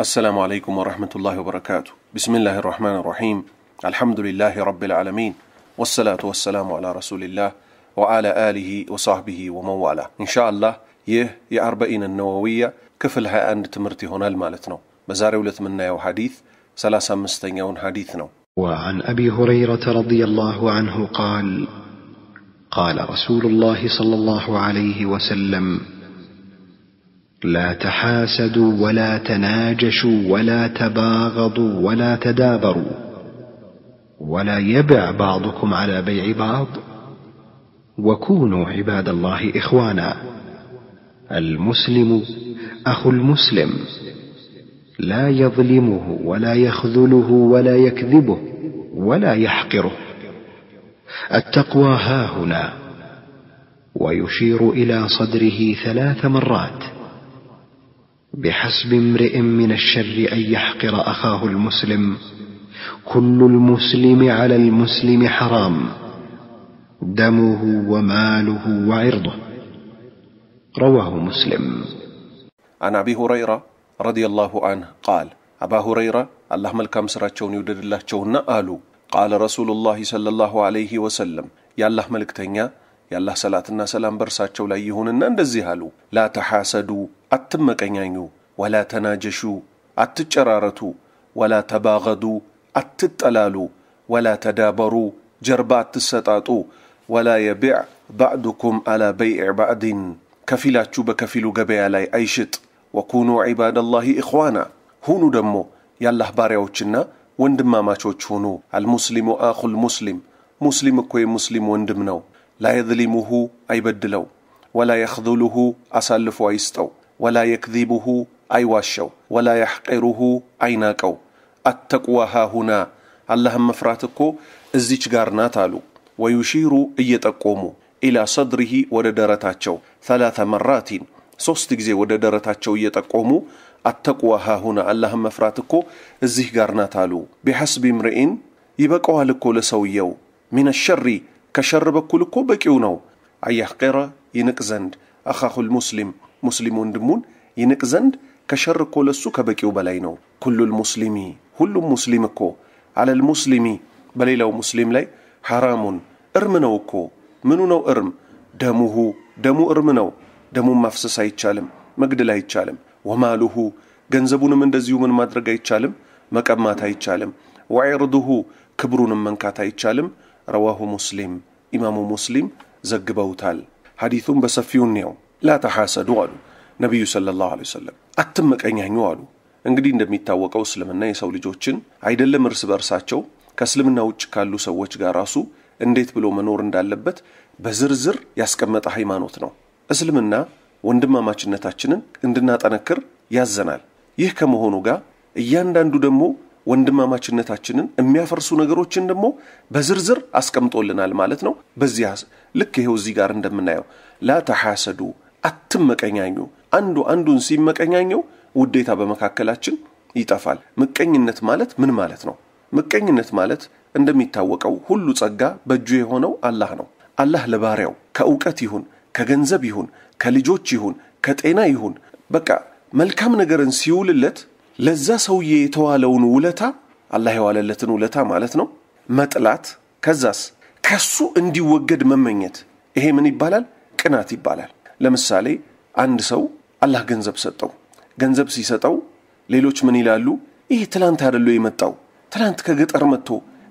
السلام عليكم ورحمة الله وبركاته بسم الله الرحمن الرحيم الحمد لله رب العالمين والصلاة والسلام على رسول الله وعلى آله وصحبه ومن والاه إن شاء الله يه يا أربعين النووية كفلها أن تمرتي هنا ነው በዛሬው ዕለት የምናየው ሐዲት 35ኛውን ሐዲት وعن أبي هريرة رضي الله عنه قال قال رسول الله صلى الله عليه وسلم لا تحاسدوا ولا تناجشوا ولا تباغضوا ولا تدابروا ولا يبع بعضكم على بيع بعض وكونوا عباد الله اخوانا المسلم اخو المسلم لا يظلمه ولا يخذله ولا يكذبه ولا يحقره التقوى هاهنا ويشير الى صدره ثلاث مرات بحسب امرئ من الشر أن يحقر أخاه المسلم كل المسلم على المسلم حرام دمه وماله وعرضه رواه مسلم عن أبي هريرة رضي الله عنه قال أبا هريرة اللهم الكام سراتشون يدر الله شون آلو قال رسول الله صلى الله عليه وسلم يا الله ملكتنيا የአላህ ሰላትና ሰላም በእርሳቸው ላይ ይሁንና እንደዚህ አሉ። ላ ተሐሰዱ አትመቀኛኙ፣ ወላ ተናጀሹ አትጨራረቱ፣ ወላ ተባገዱ አትጠላሉ፣ ወላ ተዳበሩ ጀርባ አትሰጣጡ፣ ወላ የቢዕ ባዕዱኩም አላ በይዕ ባዕድን ከፊላችሁ በከፊሉ ገበያ ላይ አይሽጥ። ወኩኑ ዒባደላሂ ኢኽዋና ሁኑ ደግሞ የአላህ ባሪያዎችና ወንድማማቾች ሁኑ። አልሙስሊሙ አኹል ሙስሊም ሙስሊም እኮ የሙስሊም ወንድም ነው። ላየዝሊሙሁ አይበድለው፣ ወላ የኽዙሉሁ አሳልፎ አይስጠው፣ ወላ የክዚቡሁ አይዋሸው፣ ወላ የሕቂሩሁ አይናቀው። አተቅዋ ሃሁና አላህን መፍራት እኮ እዚች ጋር ናት አሉ። ወዩሺሩ እየጠቆሙ ኢላ ሰድሪሂ ወደ ደረታቸው ሰላተ መራቲን ሦስት ጊዜ ወደ ደረታቸው እየጠቆሙ አተቅዋ ሃሁና አላህም መፍራት እኮ እዚህ ጋር ናት አሉ። ቢሐስቢ ምርኢን ይበቀዋል እኮ ለሰውየው ሚነሸሪ ከሸር በኩል እኮ በቂው ነው። ቀረ ይንቅ ዘንድ አኻሁል ሙስሊም ሙስሊም ወንድሙን ይንቅ ዘንድ ከሸር እኮ ለሱ ከበቂው በላይ ነው። ኩሉል ሙስሊሚ ሁሉም ሙስሊም እኮ አለል ሙስሊሚ በሌላው ሙስሊም ላይ ሐራሙን እርም ነው እኮ ምኑ ነው እርም? ደሙሁ ደሙ እርም ነው። ደሙን ማፍሰስ አይቻልም፣ መግደል አይቻልም። ወማሉሁ ገንዘቡንም እንደዚሁ ምን ማድረግ አይቻልም፣ መቀማት አይቻልም። ወዒርዱሁ ክብሩንም መንካት አይቻልም። ረዋሁ ሙስሊም ኢማሙ ሙስሊም ዘግበውታል። ሐዲቱም በሰፊው እንየው። ላ ተሐሰዱ አሉ ነቢዩ ሰለላሁ ዐለይሂ ወሰለም፣ አትመቀኛኙ አሉ። እንግዲህ እንደሚታወቀው እስልምና የሰው ልጆችን አይደለም እርስ በርሳቸው ከእስልምና ውጭ ካሉ ሰዎች ጋር ራሱ እንዴት ብሎ መኖር እንዳለበት በዝርዝር ያስቀመጠ ሃይማኖት ነው። እስልምና ወንድማማችነታችንን እንድናጠነክር ያዘናል። ይህ ከመሆኑ ጋር እያንዳንዱ ደግሞ ወንድማማችነታችንን የሚያፈርሱ ነገሮችን ደግሞ በዝርዝር አስቀምጦልናል ማለት ነው። በዚያ ልክ ይሄው እዚህ ጋር እንደምናየው ላተሐሰዱ አትመቀኛኙ። አንዱ አንዱን ሲመቀኛኘው ውዴታ በመካከላችን ይጠፋል። ምቀኝነት ማለት ምን ማለት ነው? ምቀኝነት ማለት እንደሚታወቀው ሁሉ ጸጋ በእጁ የሆነው አላህ ነው። አላህ ለባሪያው ከእውቀት ይሁን ከገንዘብ ይሁን ከልጆች ይሁን ከጤና ይሁን በቃ መልካም ነገርን ሲውልለት ለዛ ሰውዬ የተዋለውን ውለታ አላህ የዋለለትን ውለታ ማለት ነው መጥላት፣ ከዛስ ከሱ እንዲወገድ መመኘት። ይሄ ምን ይባላል? ቅናት ይባላል። ለምሳሌ አንድ ሰው አላህ ገንዘብ ሰጠው። ገንዘብ ሲሰጠው ሌሎች ምን ይላሉ? ይህ ትላንት አደሎ የመጣው ትላንት ከገጠር መጥቶ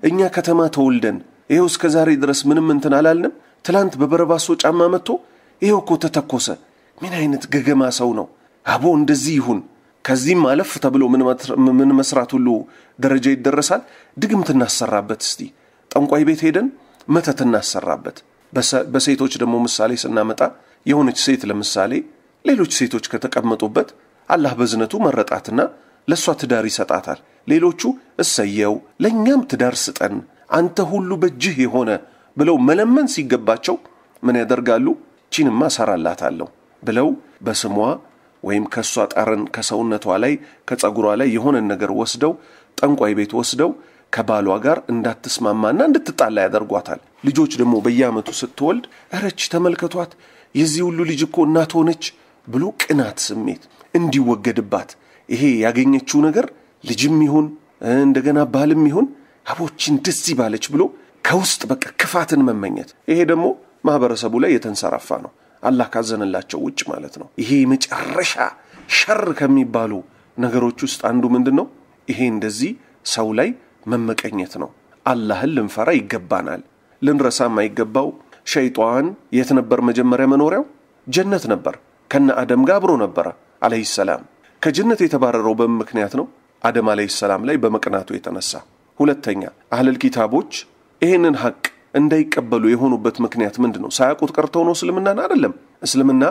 እኛ ከተማ ተወልደን ይኸው እስከ ዛሬ ድረስ ምንም እንትን አላልንም። ትላንት በበረባሶ ጫማ መጥቶ ይኸው እኮ ተተኮሰ። ምን አይነት ገገማ ሰው ነው? አቦ እንደዚህ ይሁን ከዚህም ማለፍ ተብሎ ምን መስራት ሁሉ ደረጃ ይደረሳል። ድግምት እናሰራበት እስቲ። ጠንቋይ ቤት ሄደን መተት እናሰራበት። በሴቶች ደግሞ ምሳሌ ስናመጣ የሆነች ሴት ለምሳሌ ሌሎች ሴቶች ከተቀመጡበት አላህ በዝነቱ መረጣትና ለእሷ ትዳር ይሰጣታል። ሌሎቹ እሰየው ለእኛም ትዳር ስጠን፣ አንተ ሁሉ በእጅህ የሆነ ብለው መለመን ሲገባቸው ምን ያደርጋሉ? ቺንማ እሰራላታለሁ ብለው በስሟ ወይም ከእሷ ጠረን ከሰውነቷ ላይ ከጸጉሯ ላይ የሆነን ነገር ወስደው ጠንቋይ ቤት ወስደው ከባሏ ጋር እንዳትስማማና እንድትጣላ ያደርጓታል። ልጆች ደግሞ በየአመቱ ስትወልድ እረች ተመልከቷት የዚህ ሁሉ ልጅ እኮ እናት ሆነች ብሎ ቅናት ስሜት እንዲወገድባት ይሄ ያገኘችው ነገር ልጅም ይሁን እንደገና ባልም ይሁን አቦችን ደስ ይባለች ብሎ ከውስጥ በቃ ክፋትን መመኘት ይሄ ደግሞ ማህበረሰቡ ላይ የተንሰራፋ ነው። አላህ ካዘነላቸው ውጭ ማለት ነው። ይሄ የመጨረሻ ሸር ከሚባሉ ነገሮች ውስጥ አንዱ ምንድን ነው? ይሄ እንደዚህ ሰው ላይ መመቀኘት ነው። አላህን ልንፈራ ይገባናል። ልንረሳ የማይገባው ሸይጣን የት ነበር መጀመሪያ መኖሪያው? ጀነት ነበር። ከነ አደም ጋር አብሮ ነበረ አለይሂ ሰላም። ከጀነት የተባረረው በምን ምክንያት ነው? አደም አለይሂ ሰላም ላይ በመቅናቱ የተነሳ ሁለተኛ አህለል ኪታቦች ይህንን ሀቅ እንዳይቀበሉ የሆኑበት ምክንያት ምንድን ነው? ሳያውቁት ቀርተው ነው እስልምናን? አይደለም። እስልምና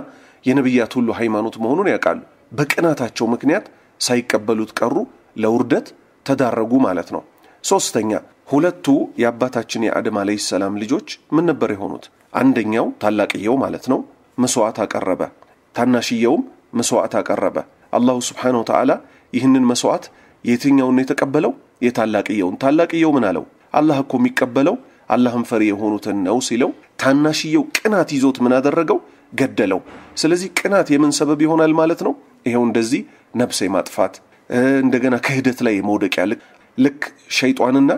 የነቢያት ሁሉ ሃይማኖት መሆኑን ያውቃሉ። በቅናታቸው ምክንያት ሳይቀበሉት ቀሩ፣ ለውርደት ተዳረጉ ማለት ነው። ሶስተኛ ሁለቱ የአባታችን የአደም አለይ ሰላም ልጆች ምን ነበር የሆኑት? አንደኛው ታላቅየው ማለት ነው መስዋዕት አቀረበ፣ ታናሽየውም መስዋዕት አቀረበ። አላሁ ስብሓነሁ ወተዓላ ይህንን መስዋዕት የትኛውን የተቀበለው? የታላቅየውን። ታላቅየው ምን አለው? አላህ እኮ የሚቀበለው አላህም ፈሪ የሆኑትን ነው ሲለው ታናሽየው ቅናት ይዞት ምን አደረገው? ገደለው። ስለዚህ ቅናት የምን ሰበብ ይሆናል ማለት ነው? ይኸው እንደዚህ ነብስ የማጥፋት እንደገና ክህደት ላይ የመውደቂያ ልክ ሸይጧንና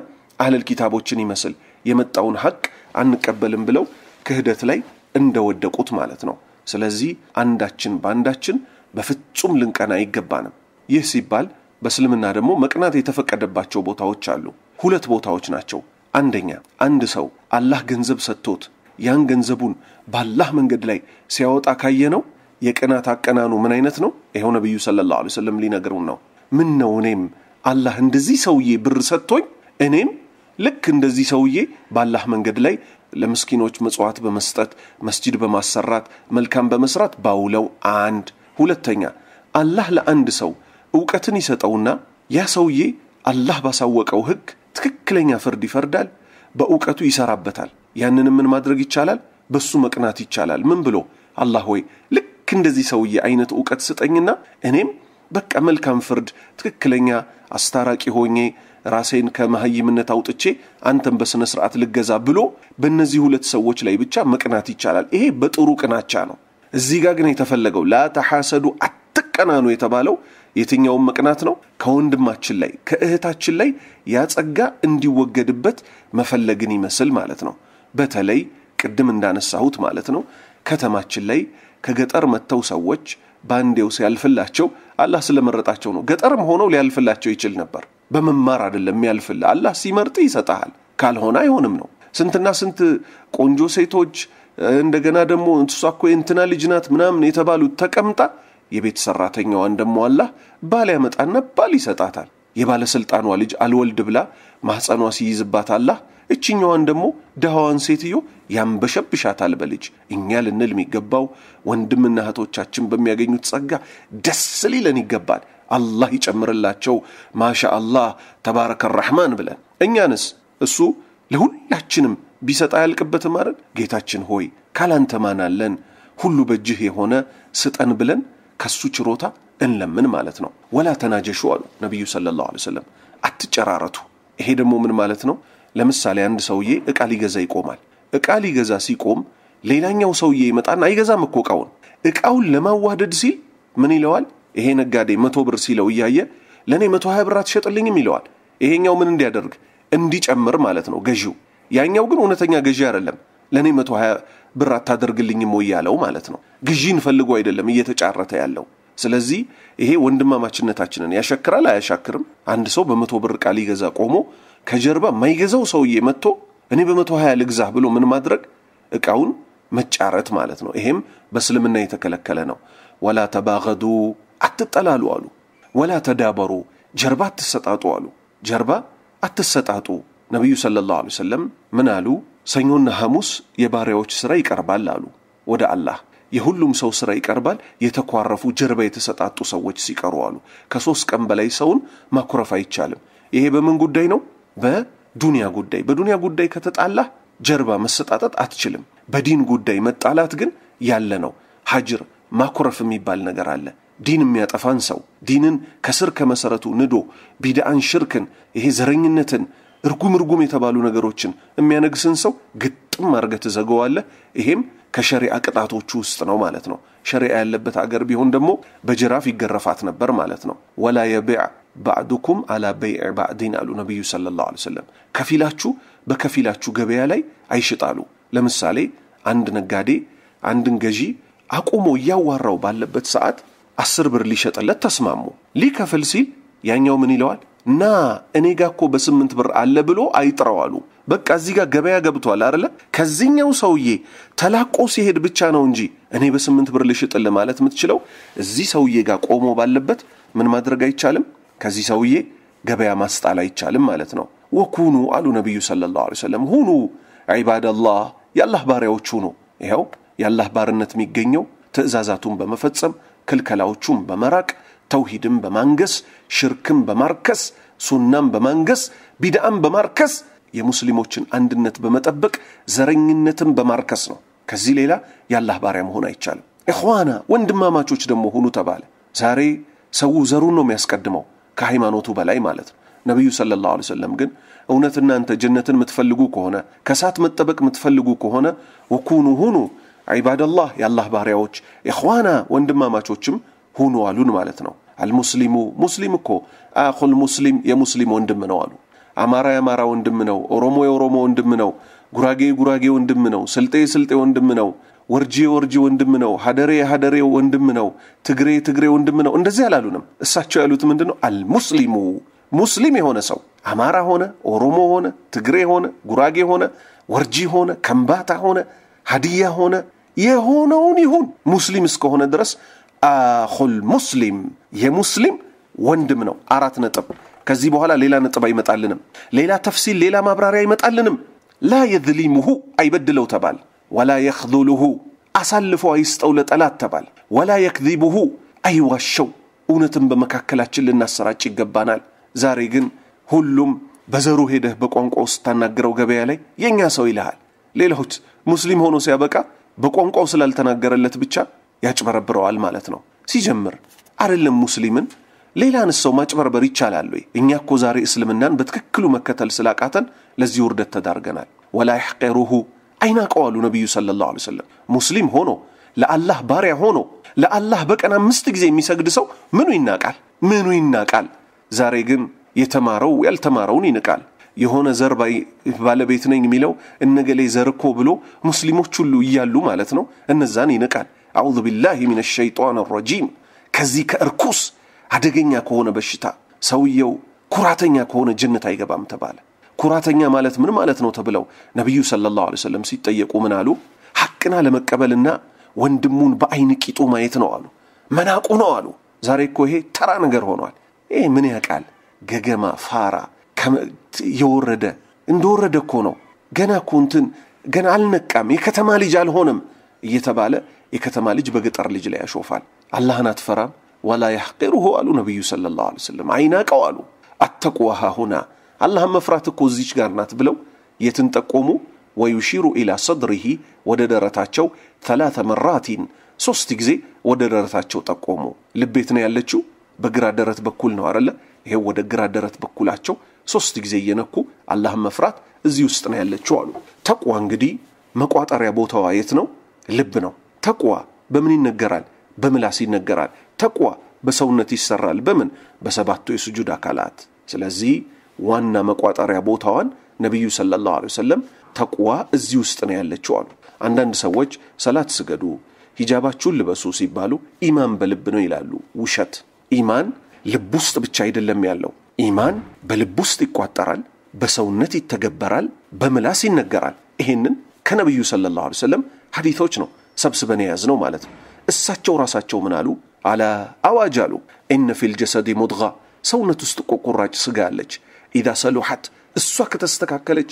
አህለል ኪታቦችን ይመስል የመጣውን ሀቅ አንቀበልም ብለው ክህደት ላይ እንደወደቁት ማለት ነው። ስለዚህ አንዳችን በአንዳችን በፍጹም ልንቀና አይገባንም። ይህ ሲባል በእስልምና ደግሞ መቅናት የተፈቀደባቸው ቦታዎች አሉ። ሁለት ቦታዎች ናቸው። አንደኛ አንድ ሰው አላህ ገንዘብ ሰጥቶት ያን ገንዘቡን ባላህ መንገድ ላይ ሲያወጣ ካየ ነው የቅናት አቀናኑ ምን አይነት ነው? ይኸው ነቢዩ ሰለላሁ ዐለይሂ ወሰለም ሊነግሩን ነው። ምን ነው እኔም አላህ እንደዚህ ሰውዬ ብር ሰጥቶኝ እኔም ልክ እንደዚህ ሰውዬ ባላህ መንገድ ላይ ለምስኪኖች መጽዋት በመስጠት መስጂድ በማሰራት መልካም በመስራት ባውለው። አንድ ሁለተኛ አላህ ለአንድ ሰው እውቀትን ይሰጠውና ያ ሰውዬ አላህ ባሳወቀው ህግ ትክክለኛ ፍርድ ይፈርዳል፣ በእውቀቱ ይሰራበታል። ያንን ምን ማድረግ ይቻላል? በሱ መቅናት ይቻላል። ምን ብሎ አላህ ሆይ ልክ እንደዚህ ሰውዬ አይነት እውቀት ስጠኝና እኔም በቃ መልካም ፍርድ ትክክለኛ አስታራቂ ሆኜ ራሴን ከመሀይምነት አውጥቼ አንተን በሥነ ሥርዓት ልገዛ ብሎ በእነዚህ ሁለት ሰዎች ላይ ብቻ መቅናት ይቻላል። ይሄ በጥሩ ቅናቻ ነው። እዚህ ጋር ግን የተፈለገው ላ አተቀናኑ አትቀናኑ የተባለው የትኛውም መቅናት ነው ከወንድማችን ላይ ከእህታችን ላይ ያጸጋ እንዲወገድበት መፈለግን ይመስል ማለት ነው። በተለይ ቅድም እንዳነሳሁት ማለት ነው ከተማችን ላይ ከገጠር መጥተው ሰዎች በአንዴው ሲያልፍላቸው አላህ ስለመረጣቸው ነው። ገጠርም ሆነው ሊያልፍላቸው ይችል ነበር። በመማር አይደለም የሚያልፍልህ፣ አላህ ሲመርጥ ይሰጠሃል። ካልሆነ አይሆንም ነው። ስንትና ስንት ቆንጆ ሴቶች እንደገና ደግሞ እሷ እኮ የእንትና ልጅ ናት ምናምን የተባሉት ተቀምጣ የቤት ሰራተኛዋን ደሞ አላህ ባል ያመጣና ባል ይሰጣታል። የባለሥልጣኗ ልጅ አልወልድ ብላ ማኅፀኗ ሲይዝባት አላህ እችኛዋን ደግሞ ድሃዋን ሴትዮ ያንበሸብሻታል በልጅ። እኛ ልንል የሚገባው ወንድምና እህቶቻችን በሚያገኙት ጸጋ ደስ ሊለን ይገባል። አላህ ይጨምርላቸው፣ ማሻ አላህ ተባረከ ራሕማን ብለን እኛንስ እሱ ለሁላችንም ቢሰጥ አያልቅበትም አይደል? ጌታችን ሆይ ካላንተ ማን ሁሉ በእጅህ የሆነ ስጠን ብለን ከሱ ችሮታ እንለምን ማለት ነው። ወላ ተናጀሹ አሉ ነቢዩ ሰለላሁ ዐለይሂ ወሰለም፣ አትጨራረቱ። ይሄ ደግሞ ምን ማለት ነው? ለምሳሌ አንድ ሰውዬ እቃ ሊገዛ ይቆማል። እቃ ሊገዛ ሲቆም ሌላኛው ሰውዬ ይመጣና አይገዛም እኮ እቃውን። እቃውን ለማዋደድ ሲል ምን ይለዋል? ይሄ ነጋዴ መቶ ብር ሲለው እያየ ለእኔ መቶ ሀያ ብር አትሸጥልኝም ይለዋል። ይሄኛው ምን እንዲያደርግ እንዲጨምር ማለት ነው ገዢው። ያኛው ግን እውነተኛ ገዢ አይደለም። ለእኔ መቶ ሀያ ብር አታደርግልኝም ወይ ያለው ማለት ነው። ግዢን ፈልጎ አይደለም እየተጫረተ ያለው። ስለዚህ ይሄ ወንድማማችነታችንን ያሸክራል አያሻክርም? አንድ ሰው በመቶ ብር ቃል ሊገዛ ቆሞ ከጀርባ የማይገዛው ሰውዬ መጥቶ እኔ በመቶ ሀያ ልግዛህ ብሎ ምን ማድረግ እቃውን መጫረት ማለት ነው። ይሄም በእስልምና የተከለከለ ነው። ወላ ተባገዱ አትጠላሉ አሉ። ወላ ተዳበሩ ጀርባ አትሰጣጡ አሉ። ጀርባ አትሰጣጡ ነቢዩ ሰለላሁ ዐለይሂ ወሰለም ምን አሉ? ሰኞና ሐሙስ የባሪያዎች ሥራ ይቀርባል አሉ ወደ አላህ የሁሉም ሰው ሥራ ይቀርባል የተኳረፉ ጀርባ የተሰጣጡ ሰዎች ሲቀሩ አሉ ከሦስት ቀን በላይ ሰውን ማኩረፍ አይቻልም ይሄ በምን ጉዳይ ነው በዱንያ ጉዳይ በዱንያ ጉዳይ ከተጣላህ ጀርባ መሰጣጠጥ አትችልም በዲን ጉዳይ መጣላት ግን ያለ ነው ሀጅር ማኩረፍ የሚባል ነገር አለ ዲን የሚያጠፋን ሰው ዲንን ከስር ከመሰረቱ ንዶ ቢድአን ሽርክን ይሄ ዘረኝነትን እርጉም እርጉም የተባሉ ነገሮችን የሚያነግስን ሰው ግጥም አድርገህ ትዘገዋለህ። ይሄም ከሸሪአ ቅጣቶቹ ውስጥ ነው ማለት ነው። ሸሪአ ያለበት አገር ቢሆን ደግሞ በጅራፍ ይገረፋት ነበር ማለት ነው። ወላ የቢዕ ባዕዱኩም አላ በይዕ ባዕዲን አሉ ነቢዩ ሰለላሁ ዐለይሂ ወሰለም። ከፊላችሁ በከፊላችሁ ገበያ ላይ አይሽጣሉ። ለምሳሌ አንድ ነጋዴ አንድን ገዢ አቁሞ እያዋራው ባለበት ሰዓት አስር ብር ሊሸጥለት ተስማሙ። ሊከፍል ሲል ያኛው ምን ይለዋል? ና እኔ ጋ እኮ በስምንት ብር አለ ብሎ አይጥረው አሉ። በቃ እዚህ ጋር ገበያ ገብቷል አይደለ? ከዚህኛው ሰውዬ ተላቆ ሲሄድ ብቻ ነው እንጂ እኔ በስምንት ብር ልሽጥል ማለት የምትችለው እዚህ ሰውዬ ጋር ቆሞ ባለበት ምን ማድረግ አይቻልም። ከዚህ ሰውዬ ገበያ ማስጣል አይቻልም ማለት ነው። ወኩኑ አሉ ነቢዩ ሰለላሁ ዐለይሂ ወሰለም፣ ሁኑ ዒባደላህ የአላህ ባሪያዎች ሁኑ። ይኸው የአላህ ባርነት የሚገኘው ትእዛዛቱን በመፈጸም ክልከላዎቹን በመራቅ ተውሂድን በማንገስ ሽርክን በማርከስ ሱናን በማንገስ ቢድአን በማርከስ የሙስሊሞችን አንድነት በመጠበቅ ዘረኝነትን በማርከስ ነው። ከዚህ ሌላ የአላህ ባሪያ መሆን አይቻልም። ኢኽዋና ወንድማማቾች ደግሞ ሁኑ ተባለ። ዛሬ ሰው ዘሩን ነው የሚያስቀድመው ከሃይማኖቱ በላይ ማለት ነው። ነቢዩ ሰለላሁ ዐለይሂ ወሰለም ግን እውነት እናንተ ጀነትን የምትፈልጉ ከሆነ ከእሳት መጠበቅ የምትፈልጉ ከሆነ ወኩኑ ሁኑ ዒባደላህ የአላህ ባሪያዎች ኢኽዋና ወንድማማቾችም ሁኑ አሉን ማለት ነው። አልሙስሊሙ ሙስሊም እኮ አኹል ሙስሊም የሙስሊም ወንድም ነው አሉ። አማራ የአማራ ወንድም ነው። ኦሮሞ የኦሮሞ ወንድም ነው። ጉራጌ ጉራጌ ወንድም ነው። ስልጤ የስልጤ ወንድም ነው። ወርጂ የወርጂ ወንድም ነው። ሀደሬ ሀደሬ ወንድም ነው። ትግሬ ትግሬ ወንድም ነው። እንደዚህ አላሉንም። እሳቸው ያሉት ምንድን ነው? አልሙስሊሙ ሙስሊም የሆነ ሰው አማራ ሆነ፣ ኦሮሞ ሆነ፣ ትግሬ ሆነ፣ ጉራጌ ሆነ፣ ወርጂ ሆነ፣ ከምባታ ሆነ፣ ሀዲያ ሆነ የሆነውን ይሁን ሙስሊም እስከሆነ ድረስ አኹል ሙስሊም የሙስሊም ወንድም ነው። አራት ነጥብ። ከዚህ በኋላ ሌላ ነጥብ አይመጣልንም። ሌላ ተፍሲል፣ ሌላ ማብራሪያ አይመጣልንም። ላ የዝሊሙሁ አይበድለው ተባል። ወላ የኽዙሉሁ አሳልፎ አይስጠው ለጠላት ተባል። ወላ የክዚቡሁ አይዋሸው። እውነትን በመካከላችን ልናሰራጭ ይገባናል። ዛሬ ግን ሁሉም በዘሩ ሄደህ በቋንቋ ውስጥ ገበያ ላይ የእኛ ሰው ይልሃል። ሌላሁት ሙስሊም ሆኖ ሲያበቃ በቋንቋው ስላልተናገረለት ብቻ ያጭበረብረዋል ማለት ነው። ሲጀምር አይደለም ሙስሊምን ሌላን ሰው ማጭበርበር ይቻላል ወይ? እኛ እኮ ዛሬ እስልምናን በትክክሉ መከተል ስላቃተን ለዚህ ውርደት ተዳርገናል። ወላ ያሕቀሩሁ አይናቀዋሉ ነቢዩ ሰለላሁ ዐለይሂ ወሰለም። ሙስሊም ሆኖ ለአላህ ባሪያ ሆኖ ለአላህ በቀን አምስት ጊዜ የሚሰግድ ሰው ምኑ ይናቃል? ምኑ ይናቃል? ዛሬ ግን የተማረው ያልተማረውን ይንቃል። የሆነ ዘር ባለቤት ነኝ የሚለው እነገሌ ዘር እኮ ብሎ ሙስሊሞች ሁሉ እያሉ ማለት ነው እነዛን ይንቃል። አዑዙ ቢላሂ ሚነ ሸይጣን ረጂም ከዚህ ከእርኩስ አደገኛ ከሆነ በሽታ ሰውየው ኩራተኛ ከሆነ ጀነት አይገባም ተባለ። ኩራተኛ ማለት ምን ማለት ነው ተብለው ነቢዩ ሰለላሁ ዐለይሂ ወሰለም ሲጠየቁ ምን አሉ? ሐቅና ለመቀበልና ወንድሙን በአይን ቂጡ ማየት ነው አሉ። መናቁ ነው አሉ። ዛሬ እኮ ይሄ ተራ ነገር ሆኗል። ይሄ ምን ያውቃል ገገማ፣ ፋራ የወረደ እንደወረደ እኮ ነው። ገና እኮ እንትን ገና አልነቃም፣ የከተማ ልጅ አልሆነም እየተባለ የከተማ ልጅ በገጠር ልጅ ላይ ያሾፋል። አላህን አትፈራም? ወላ ያሕቂሩሁ አሉ ነቢዩ ሰለላሁ ዐለይሂ ወሰለም። አይናቀው አሉ አተቅዋ ሁና አላህን መፍራት እኮ እዚች ጋር ናት ብለው የትን ጠቆሙ? ወዩሺሩ ኢላ ሰድሪሂ ወደ ደረታቸው ተላተ መራቲን ሶስት ጊዜ ወደ ደረታቸው ጠቆሙ። ልቤት ነው ያለችው፣ በግራ ደረት በኩል ነው አደለ? ይሄ ወደ ግራ ደረት በኩላቸው ሶስት ጊዜ እየነኩ አላህን መፍራት እዚህ ውስጥ ነው ያለችው አሉ። ተቋ እንግዲህ መቋጠሪያ ቦታዋ የት ነው? ልብ ነው። ተቅዋ በምን ይነገራል? በምላስ ይነገራል። ተቅዋ በሰውነት ይሰራል። በምን? በሰባቱ የስጁድ አካላት። ስለዚህ ዋና መቋጠሪያ ቦታዋን ነቢዩ ሰለላሁ ዐለይሂ ወሰለም ተቅዋ እዚህ ውስጥ ነው ያለችው አሉ። አንዳንድ ሰዎች ሰላት ስገዱ፣ ሂጃባችሁን ልበሱ ሲባሉ ኢማን በልብ ነው ይላሉ። ውሸት። ኢማን ልብ ውስጥ ብቻ አይደለም ያለው። ኢማን በልብ ውስጥ ይቋጠራል፣ በሰውነት ይተገበራል፣ በምላስ ይነገራል። ይሄንን ከነቢዩ ሰለላሁ ዐለይሂ ወሰለም ሐዲቶች ነው ሰብስበን የያዝነው ማለት ነው። እሳቸው ራሳቸው ምን አሉ? አላ አዋጅ አሉ። ኢነ ፊል ጀሰዲ ሙድጋ፣ ሰውነት ውስጥ እኮ ቁራጭ ስጋ አለች። ኢዛ ሰሉሐት፣ እሷ ከተስተካከለች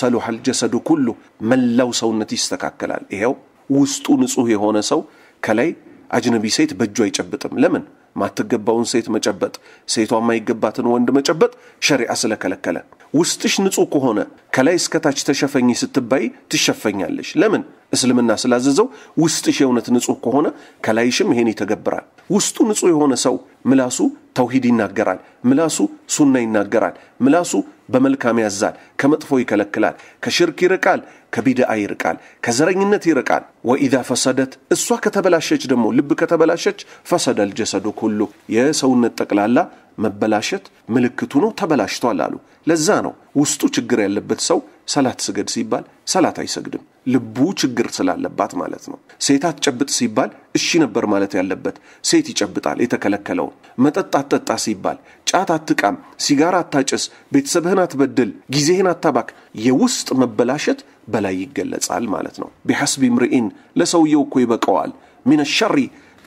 ሰሉሐል ጀሰዱ ኩሉ፣ መላው ሰውነት ይስተካከላል። ይኸው ውስጡ ንጹህ የሆነ ሰው ከላይ አጅነቢ ሴት በእጁ አይጨብጥም። ለምን? ማትገባውን ሴት መጨበጥ፣ ሴቷ የማይገባትን ወንድ መጨበጥ ሸሪዓ ስለከለከለ። ውስጥሽ ንጹህ ከሆነ ከላይ እስከታች ተሸፈኝ ስትባይ ትሸፈኛለሽ። ለምን? እስልምና ስላዘዘው ውስጥሽ የእውነት ንጹህ ከሆነ ከላይሽም ይሄን ይተገብራል። ውስጡ ንጹህ የሆነ ሰው ምላሱ ተውሂድ ይናገራል፣ ምላሱ ሱና ይናገራል፣ ምላሱ በመልካም ያዛል፣ ከመጥፎ ይከለክላል፣ ከሽርክ ይርቃል፣ ከቢድአ ይርቃል፣ ከዘረኝነት ይርቃል። ወኢዛ ፈሰደት እሷ ከተበላሸች ደግሞ ልብ ከተበላሸች ፈሰደ ልጀሰዱ ኩሉ የሰውነት ጠቅላላ መበላሸት ምልክቱ ነው፣ ተበላሽቷል አሉ። ለዛ ነው ውስጡ ችግር ያለበት ሰው ሰላት ስገድ ሲባል ሰላት አይሰግድም። ልቡ ችግር ስላለባት ማለት ነው። ሴት አትጨብጥ ሲባል እሺ ነበር ማለት ያለበት። ሴት ይጨብጣል የተከለከለውን። መጠጥ አትጠጣ ሲባል፣ ጫት አትቃም፣ ሲጋራ አታጭስ፣ ቤተሰብህን አትበድል፣ ጊዜህን አታባክ። የውስጥ መበላሸት በላይ ይገለጻል ማለት ነው። ቢሐስቢ ምርኢን ለሰውየው እኮ ይበቀዋል። ሚነ ሸሪ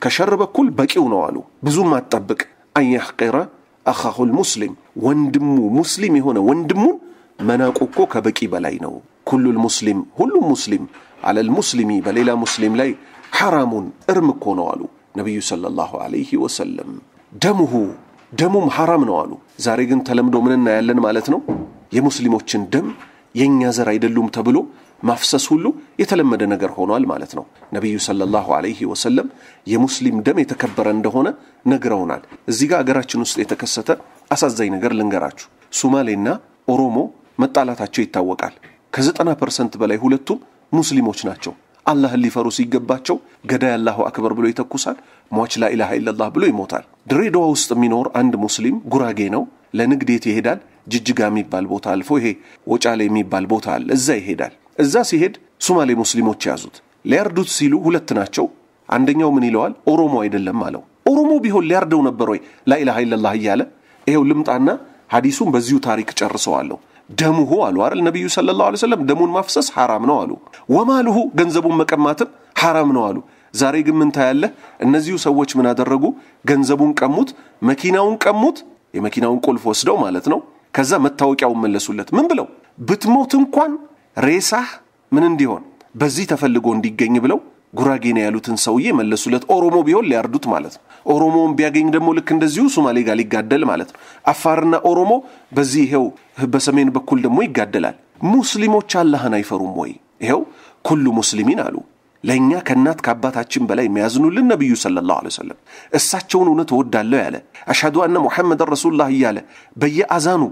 ከሸር በኩል በቂው ነው አሉ። ብዙም አትጠብቅ። አንያሕቂረ አኻሁል ሙስሊም ወንድሙ ሙስሊም የሆነ ወንድሙን መናቁ እኮ ከበቂ በላይ ነው። ኩሉል ሙስሊም ሁሉም ሙስሊም አለል ሙስሊሚ በሌላ ሙስሊም ላይ ሐራሙን እርም እኮ ነው አሉ ነቢዩ ሰለላሁ አለይህ ወሰለም። ደሙሁ ደሙም ሐራም ነው አሉ። ዛሬ ግን ተለምዶ ምን እናያለን ማለት ነው? የሙስሊሞችን ደም የእኛ ዘር አይደሉም ተብሎ ማፍሰስ ሁሉ የተለመደ ነገር ሆኗል ማለት ነው። ነቢዩ ሰለላሁ አለይህ ወሰለም የሙስሊም ደም የተከበረ እንደሆነ ነግረውናል። እዚህ ጋር አገራችን ውስጥ የተከሰተ አሳዛኝ ነገር ልንገራችሁ። ሱማሌና ኦሮሞ መጣላታቸው ይታወቃል። ከዘጠና ፐርሰንት በላይ ሁለቱም ሙስሊሞች ናቸው። አላህን ሊፈሩ ሲገባቸው ገዳይ አላሁ አክበር ብሎ ይተኩሳል፣ ሟች ላኢላሃ ኢለላህ ብሎ ይሞታል። ድሬዳዋ ውስጥ የሚኖር አንድ ሙስሊም ጉራጌ ነው። የት ይሄዳል። ጅጅጋ የሚባል ቦታ አልፎ ይሄ ወጫሌ የሚባል ቦታ አለ፣ እዛ ይሄዳል። እዛ ሲሄድ ሱማሌ ሙስሊሞች ያዙት። ሊያርዱት ሲሉ ሁለት ናቸው። አንደኛው ምን ይለዋል? ኦሮሞ አይደለም አለው። ኦሮሞ ቢሆን ሊያርደው ነበር ወይ? ላኢላሃ ኢለላህ እያለ ይኸው ልምጣና ሀዲሱን በዚሁ ታሪክ ጨርሰዋለሁ። ደሙ አሉ አይደል ነቢዩ ሰለላሁ ዐለይሂ ወሰለም ደሙን ማፍሰስ ሐራም ነው አሉ። ወማልሁ ገንዘቡን መቀማትም ሐራም ነው አሉ። ዛሬ ግን ምን ታያለህ? እነዚሁ ሰዎች ምን አደረጉ? ገንዘቡን ቀሙት፣ መኪናውን ቀሙት፣ የመኪናውን ቁልፍ ወስደው ማለት ነው። ከዛ መታወቂያውን መለሱለት። ምን ብለው ብትሞት እንኳን ሬሳህ ምን እንዲሆን በዚህ ተፈልጎ እንዲገኝ ብለው ጉራጌና ያሉትን ሰውዬ መለሱለት። ኦሮሞ ቢሆን ሊያርዱት ማለት ነው። ኦሮሞውን ቢያገኝ ደግሞ ልክ እንደዚሁ ሶማሌ ጋር ሊጋደል ማለት ነው። አፋርና ኦሮሞ በዚህ ይኸው በሰሜን በኩል ደግሞ ይጋደላል። ሙስሊሞች አላህን አይፈሩም ወይ? ይኸው ኩሉ ሙስሊሚን አሉ ለእኛ ከእናት ከአባታችን በላይ የሚያዝኑልን ነቢዩ ሰለላሁ ዐለይሂ ወሰለም እሳቸውን እውነት እወዳለሁ ያለ አሽሀዱ አነ ሙሐመድን ረሱሉላህ እያለ በየአዛኑ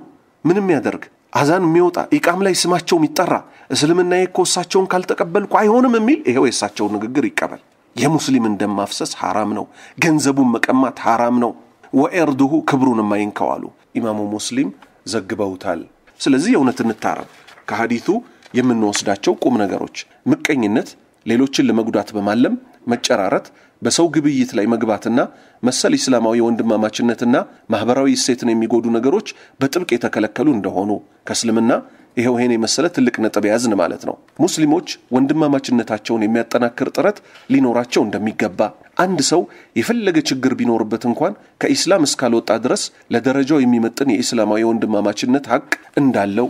ምንም ያደርግ አዛን የሚወጣ ኢቃም ላይ ስማቸው የሚጠራ እስልምና እኮ እሳቸውን ካልተቀበልኩ አይሆንም የሚል ይኸው የእሳቸውን ንግግር ይቀበል። የሙስሊምን ደም ማፍሰስ ሐራም ነው። ገንዘቡን መቀማት ሐራም ነው። ወኤርድሁ ክብሩን የማይንከው አሉ ኢማሙ ሙስሊም ዘግበውታል። ስለዚህ የእውነት እንታረም። ከሐዲቱ የምንወስዳቸው ቁም ነገሮች ምቀኝነት፣ ሌሎችን ለመጉዳት በማለም መጨራረት፣ በሰው ግብይት ላይ መግባትና መሰል ኢስላማዊ ወንድማማችነትና ማኅበራዊ እሴትን የሚጎዱ ነገሮች በጥብቅ የተከለከሉ እንደሆኑ ከእስልምና ይኸው ይሄን የመሰለ ትልቅ ነጥብ ያዝን ማለት ነው። ሙስሊሞች ወንድማማችነታቸውን የሚያጠናክር ጥረት ሊኖራቸው እንደሚገባ አንድ ሰው የፈለገ ችግር ቢኖርበት እንኳን ከኢስላም እስካልወጣ ድረስ ለደረጃው የሚመጥን የኢስላማዊ ወንድማማችነት ሀቅ እንዳለው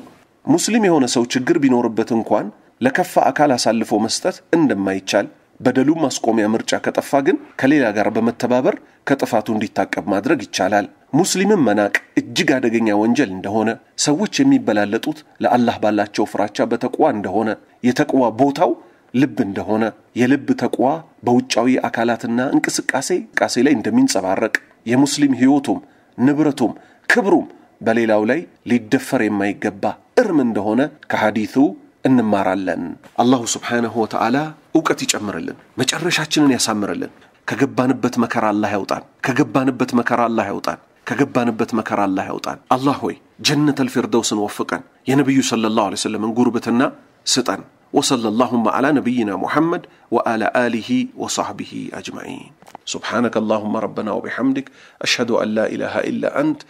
ሙስሊም የሆነ ሰው ችግር ቢኖርበት እንኳን ለከፋ አካል አሳልፎ መስጠት እንደማይቻል በደሉ ማስቆሚያ ምርጫ ከጠፋ ግን ከሌላ ጋር በመተባበር ከጥፋቱ እንዲታቀብ ማድረግ ይቻላል። ሙስሊምን መናቅ እጅግ አደገኛ ወንጀል እንደሆነ፣ ሰዎች የሚበላለጡት ለአላህ ባላቸው ፍራቻ በተቅዋ እንደሆነ፣ የተቅዋ ቦታው ልብ እንደሆነ፣ የልብ ተቅዋ በውጫዊ አካላትና እንቅስቃሴ ቃሴ ላይ እንደሚንጸባረቅ የሙስሊም ሕይወቱም ንብረቱም ክብሩም በሌላው ላይ ሊደፈር የማይገባ እርም እንደሆነ ከሐዲቱ እንማራለን። አላሁ ስብሓንሁ ወተዓላ እውቀት ይጨምርልን፣ መጨረሻችንን ያሳምርልን። ከገባንበት መከራ አላህ ያውጣን። ከገባንበት መከራ አላህ ያውጣን። ከገባንበት መከራ አላህ ያውጣን። አላህ ሆይ ጀነተል ፊርደውስን ወፍቀን፣ የነቢዩ ሰለላሁ ዐለይሂ ወሰለምን ጉርብትና ስጠን። وصلى اللهم على نبينا محمد وعلى آله وصحبه أجمعين سبحانك اللهم ربنا وبحمدك أشهد أن لا إله إلا أنت